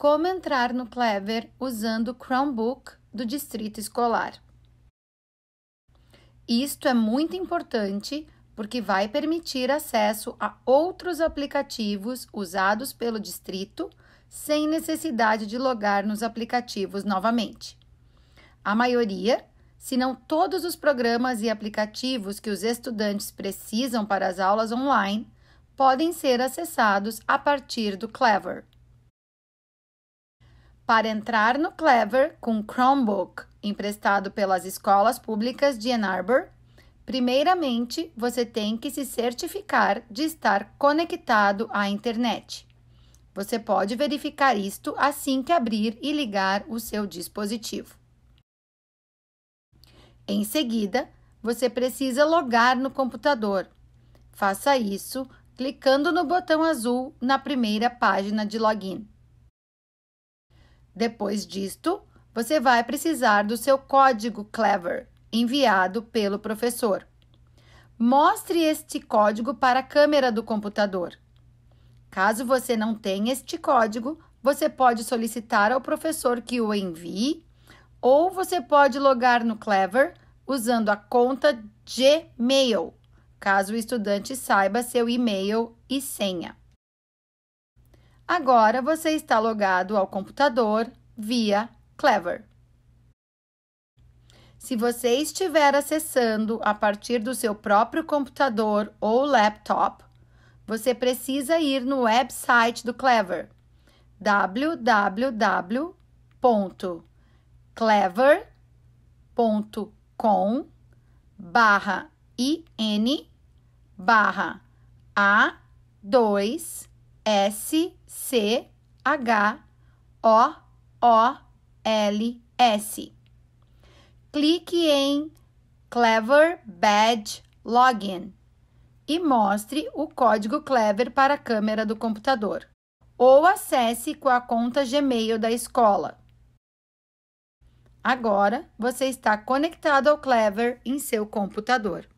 Como entrar no Clever usando o Chromebook do distrito escolar. Isto é muito importante porque vai permitir acesso a outros aplicativos usados pelo distrito sem necessidade de logar nos aplicativos novamente. A maioria, se não todos os programas e aplicativos que os estudantes precisam para as aulas online, podem ser acessados a partir do Clever para entrar no Clever com Chromebook, emprestado pelas escolas públicas de Ann Arbor, primeiramente você tem que se certificar de estar conectado à internet. Você pode verificar isto assim que abrir e ligar o seu dispositivo. Em seguida, você precisa logar no computador. Faça isso clicando no botão azul na primeira página de login. Depois disto, você vai precisar do seu código Clever, enviado pelo professor. Mostre este código para a câmera do computador. Caso você não tenha este código, você pode solicitar ao professor que o envie ou você pode logar no Clever usando a conta Gmail, caso o estudante saiba seu e-mail e senha. Agora você está logado ao computador via Clever. Se você estiver acessando a partir do seu próprio computador ou laptop, você precisa ir no website do Clever www.clever.com barra in barra a 2 S C H O O L S. Clique em Clever Badge Login e mostre o código Clever para a câmera do computador ou acesse com a conta Gmail da escola. Agora você está conectado ao Clever em seu computador.